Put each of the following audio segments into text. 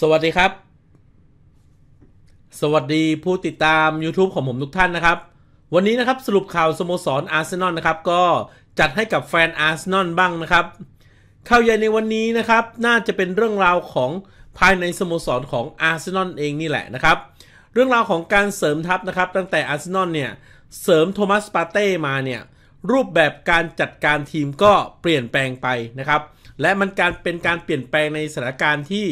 สวัสดีครับ สวัสดีผู้ติดตาม YouTube ของผมทุกท่านนะครับ วันนี้นะครับสรุปข่าวสโมสรอาร์เซนอลนะครับก็จัดให้กับแฟนอาร์เซนอลบ้างนะครับข่าวใหญ่ในวันนี้นะครับน่าจะเป็นเรื่องราวของภายในสโมสรของอาร์เซนอลเองนี่แหละนะครับเรื่องราวของการเสริมทัพนะครับตั้งแต่อาร์เซนอลเนี่ยเสริมโทมัสปาเต้มาเนี่ยรูปแบบการจัดการทีมก็เปลี่ยนแปลงไปนะครับ และมันการเป็นการเปลี่ยนแปลงในสถานการณ์ที่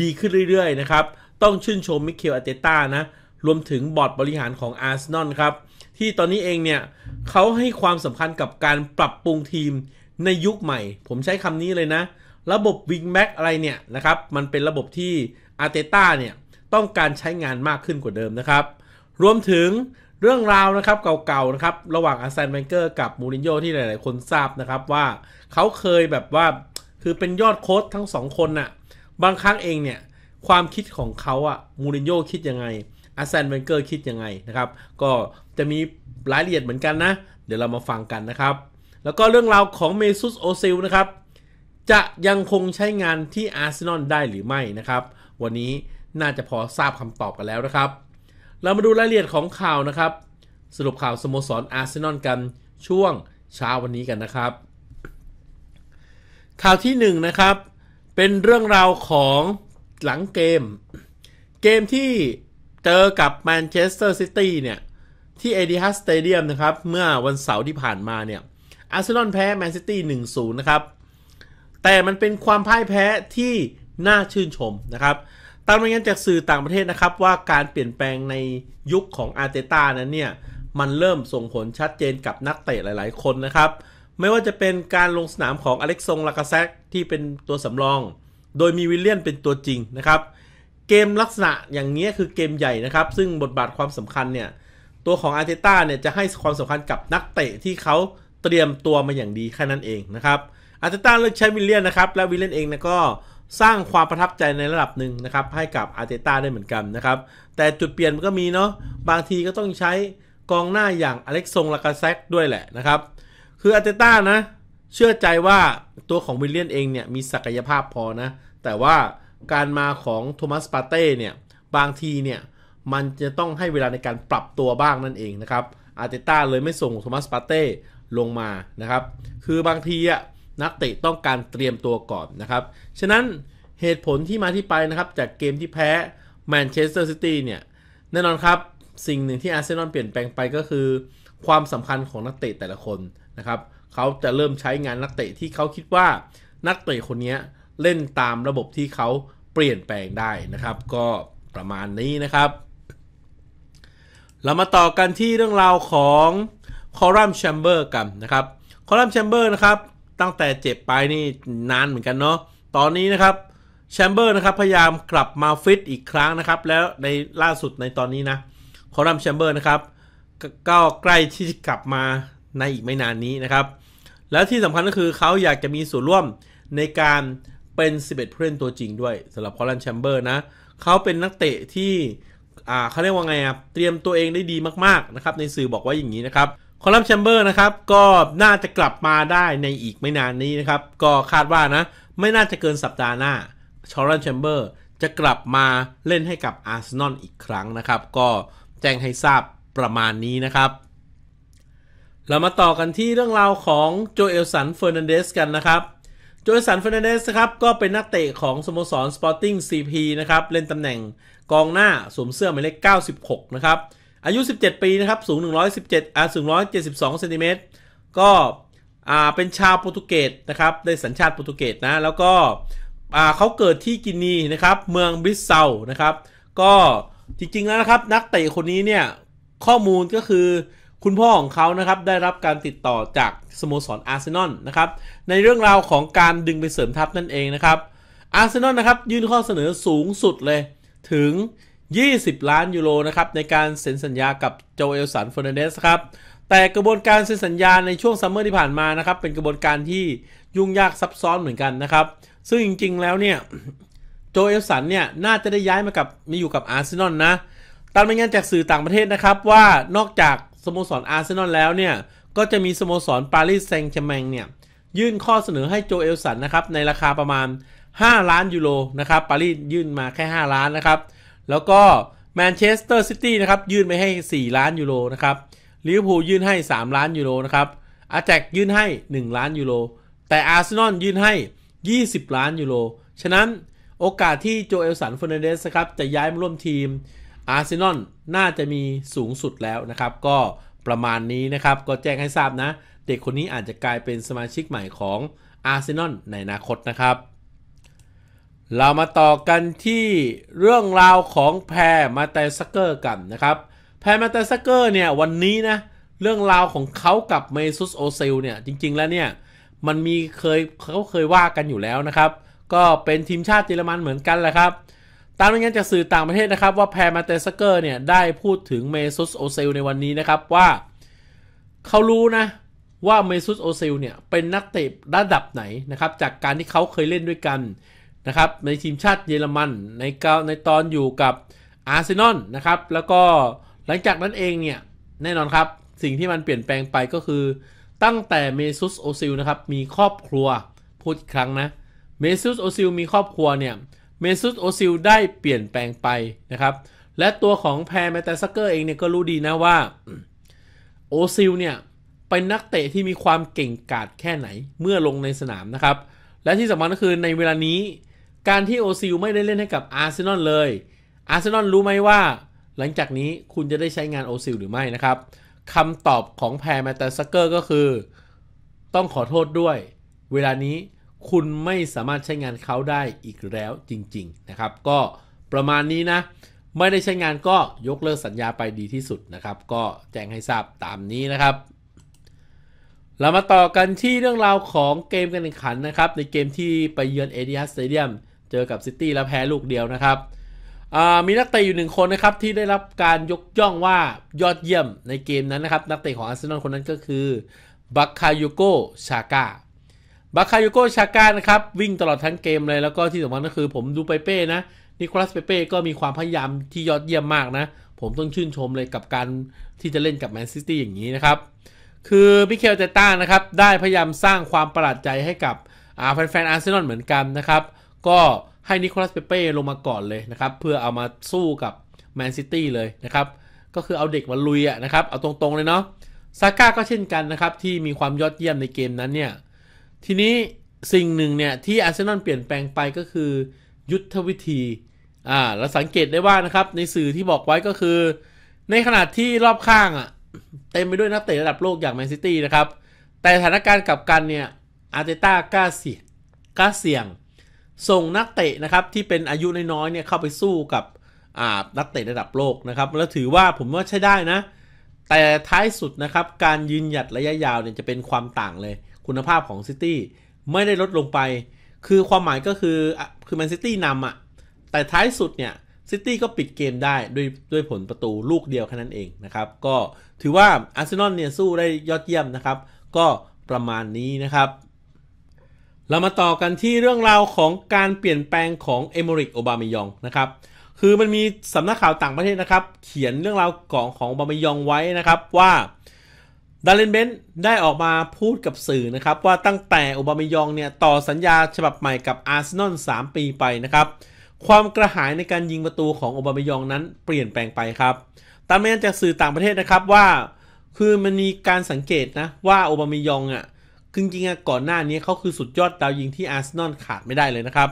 ดีขึ้นเรื่อยๆ นะครับ ต้องชื่นชมมิเคลอาเตต้านะ รวมถึงบอร์ดบริหารของอาร์เซนอลครับ ที่ตอนนี้เองเนี่ย เขาให้ความสำคัญกับการปรับปรุงทีมในยุคใหม่ ผมใช้คำนี้เลยนะ ระบบวิงแบ็กอะไรเนี่ยนะครับ มันเป็นระบบที่อาเตต้าเนี่ยต้องการใช้งานมากขึ้นกว่าเดิมนะครับ รวมถึงเรื่องราวนะครับเก่าๆนะครับ ระหว่างอาร์เซนเวนเกอร์กับมูรินโญ่ที่หลายๆคนทราบนะครับว่าเขาเคยแบบว่า คือเป็นยอดโค้ชทั้งสองคนน่ะบางครั้งเองเนี่ยความคิดของเขาอะมูรินโญ่คิดยังไงอาร์เซนเวนเกอร์คิดยังไงนะครับ ก็จะมีรายละเอียดเหมือนกันนะ เดี๋ยวเรามาฟังกันนะครับ แล้วก็เรื่องราวของเมซุสโอซิลนะครับ จะยังคงใช้งานที่อาร์เซนอลได้หรือไม่นะครับ วันนี้น่าจะพอทราบคำตอบกันแล้วนะครับ เรามาดูรายละเอียดของข่าวนะครับ สรุปข่าวสโมสรอาร์เซนอลกันช่วงเช้าวันนี้กันนะครับ ข่าวที่1นนะครับเป็นเรื่องราวของหลังเกม เกมที่เจอกับแมนเชสเตอร์ซิตี้เนี่ย ที่เอดิฮัสสเตเดียมนะครับเมื่อวันเสาร์ที่ผ่านมาเนี่ยอาร์เซนอลแพ้แมนซิตี้ 1-0 นะครับ แต่มันเป็นความพ่ายแพ้ที่น่าชื่นชมนะครับ ตามรายงานจากสื่อต่างประเทศนะครับ ว่าการเปลี่ยนแปลงในยุคของอาร์เตต้านั้นเนี่ย มันเริ่มส่งผลชัดเจนกับนักเตะหลาย ๆ คนนะครับไม่ว่าจะเป็นการลงสนามของอเล็กซงลากาแซกที่เป็นตัวสำรอง โดยมีวิลเลียนเป็นตัวจริงนะครับ เกมลักษณะอย่างนี้คือเกมใหญ่นะครับ ซึ่งบทบาทความสำคัญเนี่ย ตัวของอาร์เตต้าเนี่ยจะให้ความสำคัญกับนักเตะที่เขาเตรียมตัวมาอย่างดี แค่นั้นเองนะครับ อาร์เตต้าเลือกใช้วิลเลียนนะครับ และวิลเลียนเองนะก็สร้างความประทับใจในระดับหนึ่งนะครับให้กับอาร์เตต้าได้เหมือนกันนะครับ แต่จุดเปลี่ยนมันก็มีเนาะ บางทีก็ต้องใช้กองหน้าอย่างอเล็กซงลากาแซกด้วยแหละนะครับคืออาร์เตต้านะเชื่อใจว่าตัวของวิลเลียนเองเนี่ยมีศักยภาพพอนะ แต่ว่าการมาของโทมัสปาเต้เนี่ยบางทีเนี่ยมันจะต้องให้เวลาในการปรับตัวบ้างนั่นเองนะครับอาร์เตต้าเลยไม่ส่งโทมัสปาเต้ลงมานะครับ คือบางทีอะนักเตะต้องการเตรียมตัวก่อนนะครับ ฉะนั้นเหตุผลที่มาที่ไปนะครับจากเกมที่แพ้แมนเชสเตอร์ซิตี้เนี่ยแน่นอนครับ สิ่งหนึ่งที่อาร์เซนอลเปลี่ยนแปลงไปก็คือความสำคัญของนักเตะแต่ละคนนะครับเขาจะเริ่มใช้งานนักเตะที่เขาคิดว่า นักเตะคนนี้เล่นตามระบบที่เขาเปลี่ยนแปลงได้นะครับ ก็ประมาณนี้นะครับเรามาต่อกันที่เรื่องราวของคอรัมแชมเบอร์กันนะครับคอรัมแชมเบอร์นะครับ ตั้งแต่เจ็บไปนี่นานเหมือนกันเนาะตอนนี้นะครับแชมเบอร์นะครับพยายามกลับมาฟิตอีกครั้งนะครับ แล้วในล่าสุดในตอนนี้นะคอรัมแชมเบอร์นะครับก็ใกล้ที่จะกลับมาในอีกไม่นานนี้นะครับ และที่สำคัญก็คือเขาอยากจะมีส่วนร่วมในการเป็น 11 ผู้เล่นตัวจริงด้วยสำหรับคอลันแชมเบอร์นะเขาเป็นนักเตะที่เขาเรียกว่าไงครับเตรียมตัวเองได้ดีมาก ๆนะครับ ในสื่อบอกว่าอย่างนี้นะครับคอลัมน์แชมเบอร์นะครับ ก็น่าจะกลับมาได้ในอีกไม่นานนี้นะครับ ก็คาดว่านะ ไม่น่าจะเกินสัปดาห์หน้า ชอรันแชมเบอร์จะกลับมาเล่นให้กับอาร์เซนอลอีกครั้งนะครับ ก็แจ้งให้ทราบประมาณนี้นะครับเรามาต่อกันที่เรื่องราวของโจเอลสันเฟอร์นันเดสกันนะครับ โจเอลสันเฟอร์นันเดสครับก็เป็นนักเตะของสโมสรสปอร์ติ้งซีพีนะครับ เล่นตำแหน่งกองหน้าสวมเสื้อหมายเลข 96 นะครับ อายุ 17 ปีนะครับ สูง 117อ่าสูง 172 เซนติเมตร ก็ อ่า เป็นชาวโปรตุเกสนะครับได้สัญชาติโปรตุเกสนะ แล้วก็ อ่า เขาเกิดที่กินีนะครับ เมืองบิสเซลนะครับ ก็ จริงๆ แล้วนะครับ นักเตะคนนี้เนี่ย ข้อมูลก็คือคุณพ่อของเขานะครับ ได้รับการติดต่อจากสโมสรอาร์เซนอลนะครับ ในเรื่องราวของการดึงไปเสริมทัพนั่นเองนะครับอาร์เซนอลนะครับ ยื่นข้อเสนอสูงสุดเลย ถึง 20 ล้านยูโรนะครับ ในการเซ็นสัญญากับโจเอลสันเฟอร์นันเดสครับ แต่กระบวนการเซ็นสัญญาในช่วงซัมเมอร์ที่ผ่านมานะครับ เป็นกระบวนการที่ยุ่งยากซับซ้อนเหมือนกันนะครับซึ่งจริงๆแล้วเนี่ยโจเอลสันเนี่ยน่าจะได้ย้ายมากับมาอยู่กับอาร์เซนอลนะตามรายงานจากสื่อต่างประเทศนะครับว่านอกจากสโมสรอาร์เซนอลแล้วเนี่ยก็จะมีสโมสรปารีสแซงต์แชแมงเนี่ยยื่นข้อเสนอให้โจเอลสันนะครับ ในราคาประมาณ 5 ล้านยูโรนะครับปารีสยื่นมาแค่ 5 ล้านนะครับ แล้วก็แมนเชสเตอร์ซิตี้นะครับ ยื่นไปให้ 4 ล้านยูโรนะครับลิเวอร์พูลยื่นให้ 3 ล้านยูโรนะครับอาแจกยื่นให้ 1 ล้านยูโรแต่อาร์เซนอลยื่นให้20 ล้านยูโรฉะนั้นโอกาสที่โจเอลสันฟอร์นเดสครับจะย้ายมาร่วมทีมอาร์เซนอลน่าจะมีสูงสุดแล้วนะครับก็ประมาณนี้นะครับก็แจ้งให้ทราบนะ เด็กคนนี้อาจจะกลายเป็นสมาชิกใหม่ของอาร์เซนอลในอนาคตนะครับ เรามาต่อกันที่เรื่องราวของแพรมาแต่ักเกอร์กันนะครับ แพรมาแต่ักเกอร์เนี่ยวันนี้นะเรื่องราวของเขากับเมซุสโอเซลเนี่ย จริงๆแล้วเนี่ยมันมีเคยเขาเคยว่ากันอยู่แล้วนะครับ ก็เป็นทีมชาติเยอรมันเหมือนกันแหละครับตามนั้งนจากสื่อต่างประเทศนะครับว่าแพรมาเตสเกอร์เนี่ย ได้พูดถึงเมซุสโอเซลในวันนี้นะครับว่า เขารู้นะ ว่าเมซุสโอเซลเนี่ย เป็นนักเตะระดับไหนนะครับ จากการที่เขาเคยเล่นด้วยกัน นะครับ ในทีมชาติเยอรมันในกในตอนอยู่กับ อาร์เซนอลนะครับ แล้วก็ หลังจากนั้นเองเนี่ย แน่นอนครับ สิ่งที่มันเปลี่ยนแปลงไปก็คือตั้งแต่เมซุสโอซิลนะครับมีครอบครัวพูดครั้งนะเมซุสโอซิลมีครอบครัวเนี่ยเมซุตโอซิลได้เปลี่ยนแปลงไปนะครับ และตัวของแพรแมตตซักเกอร์เองเนี่ยก็รู้ดีนะว่าโอซิลเนี่ยเป็นนักเตะที่มีความเก่งกาจแค่ไหนเมื่อลงในสนามนะครับ และที่สำคัญก็คือในเวลานี้ การที่โอซิลไม่ได้เล่นให้กับอาร์เซนอลเลยอาร์เซนอลรู้ไหมว่า หลังจากนี้คุณจะได้ใช้งานโอซิลหรือไม่นะครับคำตอบของแพรแมตตซักเกอร์ก็คือต้องขอโทษด้วยเวลานี้คุณไม่สามารถใช้งานเขาได้อีกแล้วจริงๆนะครับก็ประมาณนี้นะไม่ได้ใช้งานก็ยกเลิกสัญญาไปดีที่สุดนะครับ ก็แจ้งให้ทราบตามนี้นะครับ เรามาต่อกันที่เรื่องราวของเกมการแข่งขันนะครับ ในเกมที่ไปเยือนเอเดียสเตเดียมเจอกับซิตี้แล้วแพ้ลูกเดียวนะครับมีนักเตะอยู่หนึ่งคนนะครับที่ได้รับการยกย่องว่ายอดเยี่ยมในเกมนั้นนะครับ นักเตะของอาร์เซนอลคนนั้นก็คือบัคคาโยโกชาก้าบาคาโยโกชาก้านะครับ วิ่งตลอดทั้งเกมเลยแล้วก็ที่สำคัญก็คือผมดูไปเป้นะนิโคลัสเปเป้ก็มีความพยายามที่ยอดเยี่ยมมากนะ ผมต้องชื่นชมเลยกับการที่จะเล่นกับแมนซิตี้อย่างนี้นะครับ คือมิเคลเตต้านะครับ ได้พยายามสร้างความประหลาดใจให้กับแฟนๆอาร์เซนอลเหมือนกันนะครับก็ให้นิโคลัสเปเป้ลงมาก่อนเลยนะครับ เพื่อเอามาสู้กับแมนซิตี้เลยนะครับก็คือเอาเด็กมาลุยอะนะครับเอาตรงๆเลยเนาะซาก้าก็เช่นกันนะครับที่มีความยอดเยี่ยมในเกมนั้นเนี่ยทีนี้สิ่งหนึ่งเนี่ย ที่อาร์เซนอลเปลี่ยนแปลงไปก็คือ ยุทธวิธี อ่าเราสังเกตได้ว่านะครับ ในสื่อที่บอกไว้ก็คือ ในขณะที่รอบข้างอ่ะเต็มไปด้วยนักเตะระดับโลกอย่างแมนซิตี้นะครับ แต่สถานการณ์กับกันเนี่ยอาร์เตต้ากล้าเสี่ยง กล้าเสี่ยง ส่งนักเตะนะครับ ที่เป็นอายุน้อยๆเนี่ยเข้าไปสู้กับอ่านักเตะระดับโลกนะครับ แล้วถือว่าผมว่าใช่ได้นะ แต่ท้ายสุดนะครับการยืนหยัดระยะยาวเนี่ยจะเป็นความต่างเลยคุณภาพของซิตี้ไม่ได้ลดลงไป คือความหมายก็คือ คือแมนซิตี้นำอะแต่ท้ายสุดเนี่ยซิตี้ก็ปิดเกมได้ด้วยด้วยผลประตูลูกเดียวแค่นั้นเองนะครับ ก็ถือว่าอาร์เซนอลเนี่ยสู้ได้ยอดเยี่ยมนะครับ ก็ประมาณนี้นะครับ เรามาต่อกันที่เรื่องราวของการเปลี่ยนแปลงของเอมอริกโอบามยองนะครับ คือมันมีสำนักข่าวต่างประเทศนะครับ เขียนเรื่องราวของของโอบามยองไว้นะครับว่าดารินเบนได้ออกมาพูดกับสื่อนะครับว่าตั้งแต่ออบามยองเนี่ยต่อสัญญาฉบับใหม่กับอาร์เซนอล3ปีไปนะครับ ความกระหายในการยิงประตูของออบามยองนั้นเปลี่ยนแปลงไปครับ ตามรายจากสื่อต่างประเทศนะครับว่าคือมันมีการสังเกตนะว่าออบามยองอะ่ะจริงๆก่อนหน้านี้เขาคือสุดยอดดาวยิงที่อาร์เซนอลขาดไม่ได้เลยนะครับ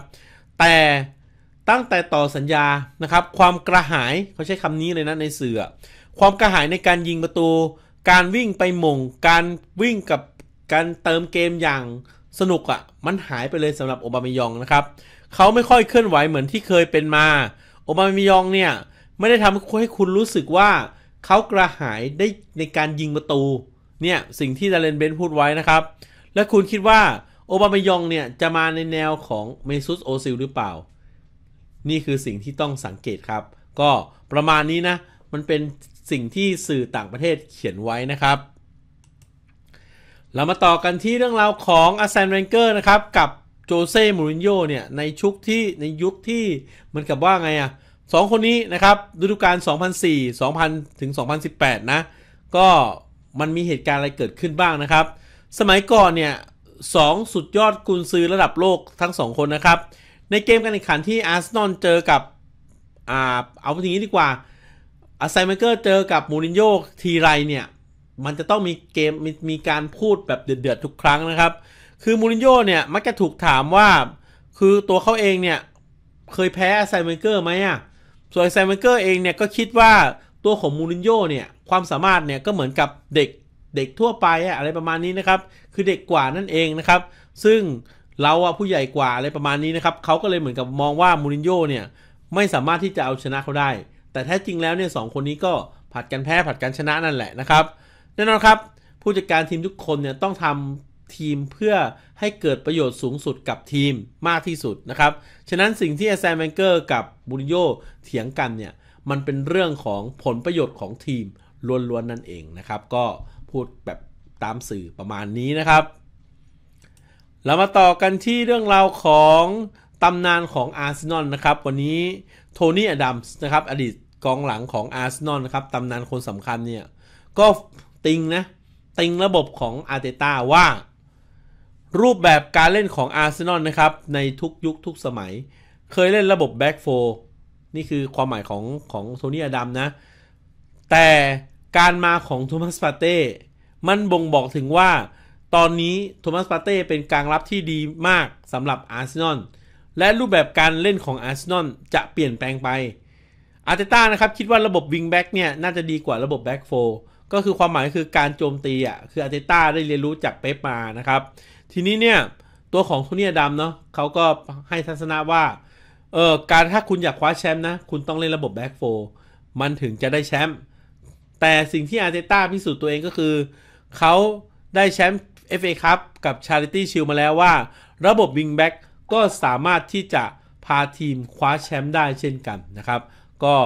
แต่ตั้งแต่ต่อสัญญานะครับ ความกระหายเขาใช้คำนี้เลยนะในสื่อความกระหายในการยิงประตูการวิ่งไปมงการวิ่งกับการเติมเกมอย่างสนุกอะ่ะ มันหายไปเลยสำหรับโอบามายองนะครับ เขาไม่ค่อยเคลื่อนไหวเหมือนที่เคยเป็นมาโอบามายองเนี่ย ไม่ได้ทำให้คุณรู้สึกว่าเขากระหายได้ในการยิงประตู เนี่ยสิ่งที่ดาเลนเบนพูดไว้นะครับ และคุณคิดว่าโอบามายองเนี่ย จะมาในแนวของเมซุสโอซิลหรือเปล่า นี่คือสิ่งที่ต้องสังเกตครับ ก็ประมาณนี้นะ มันเป็นสิ่งที่สื่อต่างประเทศเขียนไว้นะครับ เรามาต่อกันที่เรื่องราวของอาร์เซนเวนเกอร์นะครับ กับโจเซ่ มูรินโญ่เนี่ย ในชุกที่ในยุคที่เหมือนกับว่าไงอะสองคนนี้นะครับฤดูกาล2004 2000ถึง2018 นะ ก็มันมีเหตุการณ์อะไรเกิดขึ้นบ้างนะครับ สมัยก่อนเนี่ยสองสุดยอดกุนซือระดับโลกทั้ง 2 คนนะครับ ในเกมการแข่งขันที่อาร์เซนอลเจอกับอ่าเอาไปทีนี้ดีกว่าอาไซเมเกอร์เจอกับมูรินโญ่ทีไรเนี่ยมันจะต้องมีเกมมมีการพูดแบบเดือดๆ ทุกครั้งนะครับ คือมูรินโญ่เนี่ย มักจะถูกถามว่าคือตัวเขาเองเนี่ยเคยแพ้อาไซเมเกอร์ไหมอ่ะส่วนอาไซเมเกอร์เองเนี่ยก็คิดว่าตัวของมูรินโญ่เนี่ยความสามารถเนี่ยก็เหมือนกับเด็กเด็กทั่วไปอะอะไรประมาณนี้นะครับคือเด็กกว่านั่นเองนะครับซึ่งเราอะผู้ใหญ่กว่าอะไรประมาณนี้นะครับเขาก็เลยเหมือนกับมองว่ามูรินโญ่เนี่ยไม่สามารถที่จะเอาชนะเขาได้แต่แท้จริงแล้วเนี่ยสคนนี้ก็ผัดกันแพ้ผัดกันชนะนั่นแหละนะครับแน่นอนครับผู้จัดการทีมทุกคนเนี่ยต้องทำทีมเพื่อให้เกิดประโยชน์สูงสุดกับทีมมากที่สุดนะครับฉะนั้นสิ่งที่แอสซมแมงเกอร์กับบูริโยเถียงกันเนี่ยมันเป็นเรื่องของผลประโยชน์ของทีมล้วนๆนั่นเองนะครับก็พูดแบบตามสื่อประมาณนี้นะครับเรามาต่อกันที่เรื่องราวของตำนานของอาร์เซนอลนะครับวันนี้โทนี่อดัมส์ นะครับ อดีตกองหลังของอาร์เซนอลนะครับ ตำนานคนสำคัญเนี่ย ก็ติงนะ ติงระบบของอาร์เตต้าว่า รูปแบบการเล่นของอาร์เซนอลนะครับ ในทุกยุคทุกสมัย เคยเล่นระบบแบ็กโฟร์นี่คือความหมายของของโทนี่อดัมนะ แต่การมาของโทมัส ปาเต้ มันบ่งบอกถึงว่า ตอนนี้โทมัส ปาเต้ เป็นกลางรับที่ดีมากสำหรับอาร์เซนอลและรูปแบบการเล่นของอาร์เซนอลจะเปลี่ยนแปลงไป อาร์เตต้านะครับคิดว่าระบบวิงแบ็กเนี่ยน่าจะดีกว่าระบบแบ็กโฟก็คือความหมายคือการโจมตีอ่ะ คืออาร์เตต้าได้เรียนรู้จากเป๊ปมานะครับ ทีนี้เนี่ย ตัวของโทนี่ดัมเนาะเขาก็ให้ทัศนะว่า เออการถ้าคุณอยากคว้าแชมป์นะ คุณต้องเล่นระบบแบ็กโฟมันถึงจะได้แชมป์แต่สิ่งที่อาร์เตต้าพิสูจน์ตัวเองก็คือเขาได้แชมป์ FA คัพกับ Charity Shield มาแล้วว่าระบบวิงแบ็กก็สามารถที่จะพาทีมคว้าแชมป์ได้เช่นกันนะครับ ก็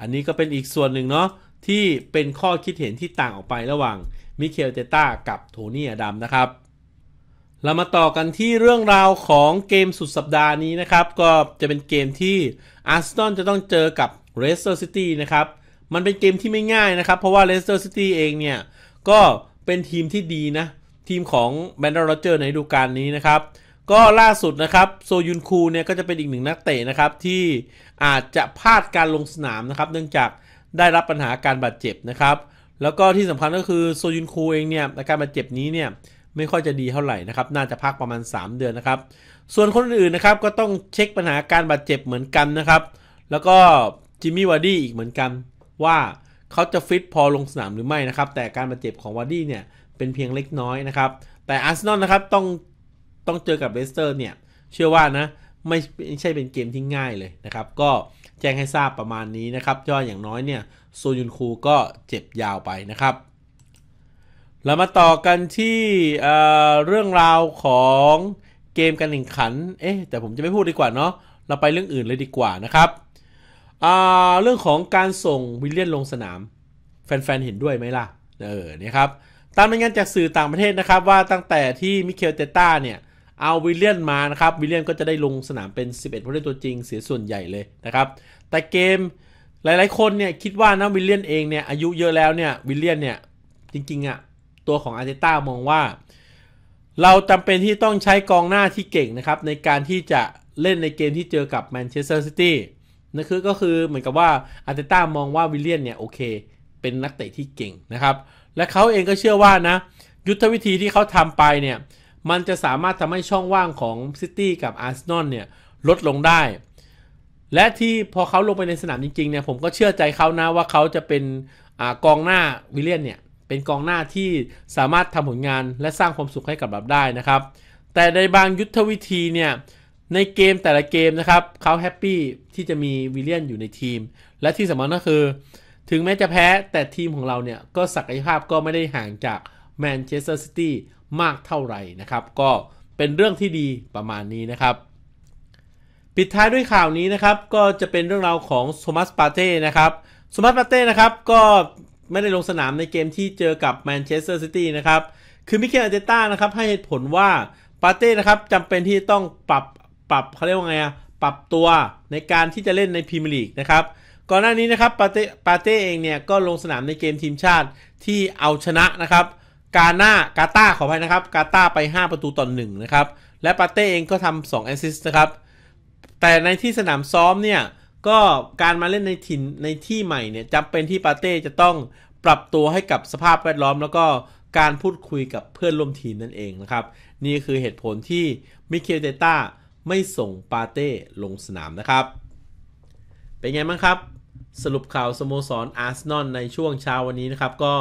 อันนี้ก็เป็นอีกส่วนหนึ่งเนาะที่เป็นข้อคิดเห็นที่ต่างออกไประหว่างมิเคลเตต้ากับโทนี่อดัมนะครับเรามาต่อกันที่เรื่องราวของเกมสุดสัปดาห์นี้นะครับ ก็จะเป็นเกมที่อาร์เซนอลจะต้องเจอกับเรสเตอร์ซิตี้นะครับ มันเป็นเกมที่ไม่ง่ายนะครับ เพราะว่าเรสเตอร์ซิตี้เองเนี่ยก็เป็นทีมที่ดีนะ ทีมของแบนด์โรเจอร์ในฤดูกาลนี้นะครับก็ล่าสุดนะครับโซยุนคูเนี่ยก็จะเป็นอีกหนึ่งนักเตะนะครับ ที่อาจจะพลาดการลงสนามนะครับ เนื่องจากได้รับปัญหาการบาดเจ็บนะครับแล้วก็ที่สำคัญก็คือโซยุนคูเองเนี่ยอาการบาดเจ็บนี้เนี่ย ไม่ค่อยจะดีเท่าไหร่นะครับ น่าจะพักประมาณ 3 เดือนนะครับส่วนคนอื่นๆนะครับก็ต้องเช็คปัญหาการบาดเจ็บเหมือนกันนะครับแล้วก็จิมมี่วาร์ดี้อีกเหมือนกันว่าเขาจะฟิตพอลงสนามหรือไม่นะครับแต่การบาดเจ็บของวาร์ดี้เนี่ยเป็นเพียงเล็กน้อยนะครับแต่อาร์เซนอลนะครับต้องต้องเจอกับเลสเตอร์เนี่ย เชื่อว่านะไม่ไม่ใช่เป็นเกมที่ง่ายเลยนะครับ ก็แจ้งให้ทราบประมาณนี้นะครับย่ออย่างน้อยเนี่ยโซยุนคูก็เจ็บยาวไปนะครับ เรามาต่อกันที่เเรื่องราวของเกมการแข่งขัน เอ๊ะ แต่ผมจะไม่พูดดีกว่าเนาะ เราไปเรื่องอื่นเลยดีกว่านะครับ เรื่องของการส่งวิลเลียนลงสนามแฟนๆเห็นด้วยไหมล่ะ เออนี่ครับ ตามรายงานจากสื่อต่างประเทศนะครับว่าตั้งแต่ที่มิเคลเตต้าเนี่ยเอาวิลเลียนมานะครับวิลเลียนก็จะได้ลงสนามเป็น 11ผู้เล่นตัวจริง เสียส่วนใหญ่เลยนะครับ แต่เกมหลายๆคนเนี่ยคิดว่านะวิลเลียนเองเนี่ยอายุเยอะแล้วเนี่ยวิลเลียนเนี่ยจริงๆอะ่ะตัวของอาร์เตต้ามองว่า เราจำเป็นที่ต้องใช้กองหน้าที่เก่งนะครับในการที่จะเล่นในเกมที่เจอกับแมนเชสเตอร์ซิตี้นั่นคือก็คือเหมือนกับว่าอาร์เตต้ามองว่าวิลเลียนเนี่ยโอเค เป็นนักเตะที่เก่งนะครับและเขาเองก็เชื่อว่านะยุทธวิธีที่เขาทำไปเนี่ยมันจะสามารถทำให้ช่องว่างของซิตี้กับอาร์เซนอลเนี่ยลดลงได้ และที่พอเขาลงไปในสนามจริงๆเนี่ยผมก็เชื่อใจเขานะ ว่าเขาจะเป็นอกองหน้าวิลเลียนเนี่ยเป็นกองหน้าที่สามารถทำผลงาน และสร้างความสุขให้กับแบบได้นะครับ แต่ในบางยุทธวิธีเนี่ยในเกมแต่ละเกมนะครับเขาแฮปปี้ที่จะมีวิลเลียนอยู่ในทีม และที่สำคัญก็คือ ถึงแม้จะแพ้แต่ทีมของเราเนี่ยก็ศักยภาพก็ไม่ได้ห่างจากแมนเชสเตอร์ซิตี้มากเท่าไหร่นะครับก็เป็นเรื่องที่ดีประมาณนี้นะครับ ปิดท้ายด้วยข่าวนี้นะครับก็จะเป็นเรื่องราวของโมัสปาเต้นะครับโมัสปาเต้นะครับก็ไม่ได้ลงสนามในเกมที่เจอกับแมนเชสเตอร์ซิตี้นะครับคือมิเกลอาร์เจต้านะครับให้เหตุผลว่าปาเต้นะครับจำเป็นที่ต้องปรับปรับเขาเรียกว่าไงอะปรับตัวในการที่จะเล่นในพรีเมียร์ลีกนะครับก่อนหน้านี้นะครับปาเต้ปาเต้เองเนี่ยก็ลงสนามในเกมทีมชาติที่เอาชนะนะครับกาหน้ากาตาขอไปนะครับ กาตาไป 5 ประตูต่อหนึ่งนะครับ และปาเต้เองก็ทำสองแอสซิสต์นะครับ แต่ในที่สนามซ้อมเนี่ย ก็การมาเล่นในถิ่นในที่ใหม่เนี่ยจำเป็นที่ปาเต้จะต้องปรับตัวให้กับสภาพแวดล้อม แล้วก็การพูดคุยกับเพื่อนร่วมทีมนั่นเองนะครับ นี่คือเหตุผลที่มิเคลเตต้าไม่ส่งปาเต้ลงสนามนะครับ เป็นไงบ้างครับ สรุปข่าวสโมสรอาร์เซนอลในช่วงเช้าวันนี้นะครับก็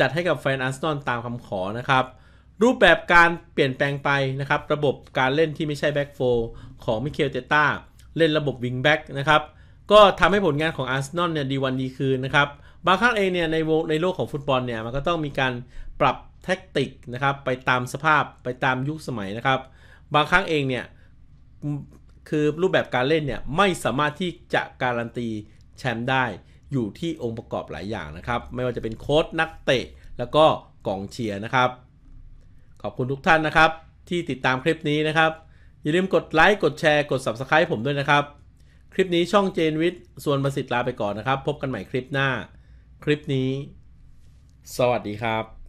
จัดให้กับแฟนอาร์เซนอลตามคำขอนะครับ รูปแบบการเปลี่ยนแปลงไปนะครับ ระบบการเล่นที่ไม่ใช่แบ็กโฟของมิเคลเตต้าเล่นระบบวิงแบ็กนะครับ ก็ทำให้ผลงานของอาร์เซนอลเนี่ยดีวันดีคืนนะครับ บางครั้งเองเนี่ยในในโลกของฟุตบอลเนี่ยมันก็ต้องมีการปรับแท็กติกนะครับไปตามสภาพไปตามยุคสมัยนะครับ บางครั้งเองเนี่ยคือรูปแบบการเล่นเนี่ยไม่สามารถที่จะการันตีแชมป์ได้อยู่ที่องค์ประกอบหลายอย่างนะครับ ไม่ว่าจะเป็นโค้ดนักเตะ แล้วก็กองเชียร์นะครับ ขอบคุณทุกท่านนะครับ ที่ติดตามคลิปนี้นะครับ อย่าลืมกดไลค์กดแชร์กด Subscribe ผมด้วยนะครับ คลิปนี้ช่องเจนวิทย์ส่วนประสิทธิ์ลาไปก่อนนะครับ พบกันใหม่คลิปหน้า คลิปนี้ สวัสดีครับ